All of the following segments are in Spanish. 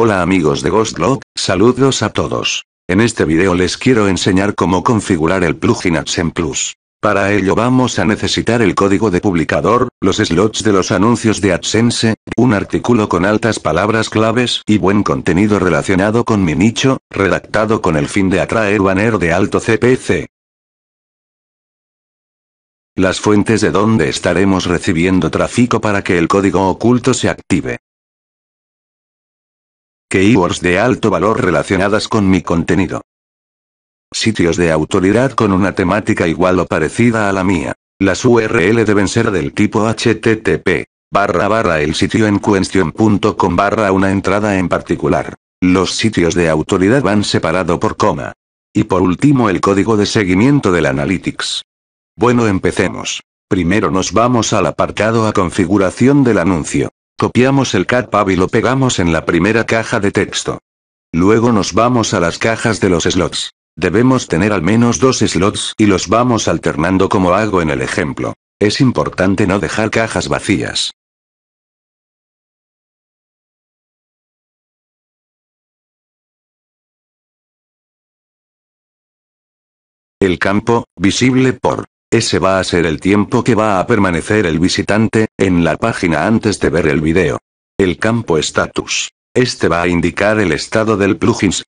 Hola amigos de Ghostlog, saludos a todos. En este video les quiero enseñar cómo configurar el plugin AdSense Plus. Para ello vamos a necesitar el código de publicador, los slots de los anuncios de AdSense, un artículo con altas palabras claves y buen contenido relacionado con mi nicho, redactado con el fin de atraer banner de alto CPC. Las fuentes de donde estaremos recibiendo tráfico para que el código oculto se active. Keywords de alto valor relacionadas con mi contenido. Sitios de autoridad con una temática igual o parecida a la mía. Las URL deben ser del tipo http barra barra el sitio en cuestión.com barra una entrada en particular. Los sitios de autoridad van separado por coma. Y por último el código de seguimiento del Analytics. Bueno empecemos. Primero nos vamos al apartado a configuración del anuncio. Copiamos el catpub y lo pegamos en la primera caja de texto. Luego nos vamos a las cajas de los slots. Debemos tener al menos dos slots y los vamos alternando como hago en el ejemplo. Es importante no dejar cajas vacías. El campo, visible por ese va a ser el tiempo que va a permanecer el visitante, en la página antes de ver el video. El campo status. Este va a indicar el estado del plugins.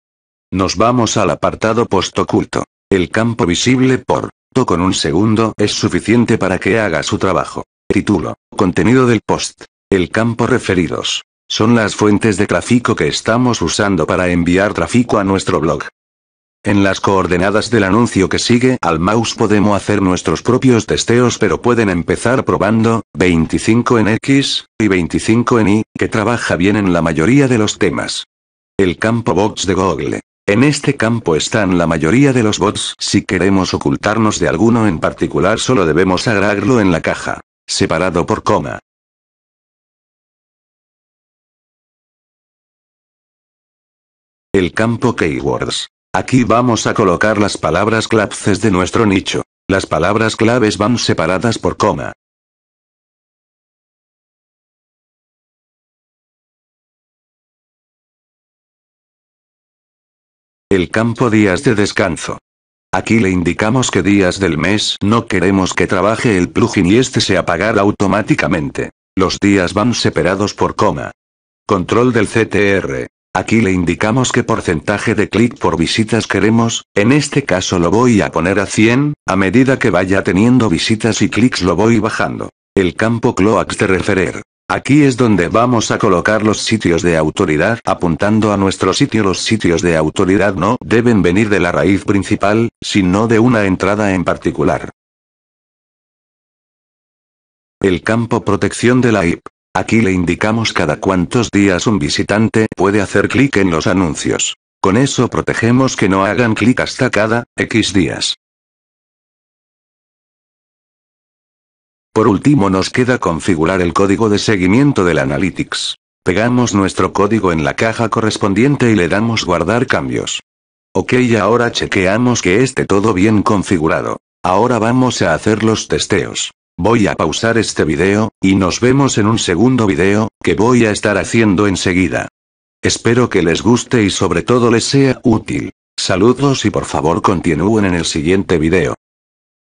Nos vamos al apartado post oculto. El campo visible por con un segundo es suficiente para que haga su trabajo. Título. Contenido del post. El campo referidos. Son las fuentes de tráfico que estamos usando para enviar tráfico a nuestro blog. En las coordenadas del anuncio que sigue al mouse podemos hacer nuestros propios testeos pero pueden empezar probando, 25 en X, y 25 en Y, que trabaja bien en la mayoría de los temas. El campo bots de Google. En este campo están la mayoría de los bots, si queremos ocultarnos de alguno en particular solo debemos agregarlo en la caja, separado por coma. El campo Keywords. Aquí vamos a colocar las palabras claves de nuestro nicho. Las palabras claves van separadas por coma. El campo días de descanso. Aquí le indicamos que días del mes no queremos que trabaje el plugin y este se apagará automáticamente. Los días van separados por coma. Control del CTR. Aquí le indicamos qué porcentaje de clic por visitas queremos, en este caso lo voy a poner a 100, a medida que vaya teniendo visitas y clics lo voy bajando. El campo Cloax de referer. Aquí es donde vamos a colocar los sitios de autoridad apuntando a nuestro sitio. Los sitios de autoridad no deben venir de la raíz principal, sino de una entrada en particular. El campo protección de la IP. Aquí le indicamos cada cuántos días un visitante puede hacer clic en los anuncios. Con eso protegemos que no hagan clic hasta cada X días. Por último nos queda configurar el código de seguimiento del Analytics. Pegamos nuestro código en la caja correspondiente y le damos guardar cambios. Ok ahora chequeamos que esté todo bien configurado. Ahora vamos a hacer los testeos. Voy a pausar este video, y nos vemos en un segundo video, que voy a estar haciendo enseguida. Espero que les guste y sobre todo les sea útil. Saludos y por favor continúen en el siguiente video.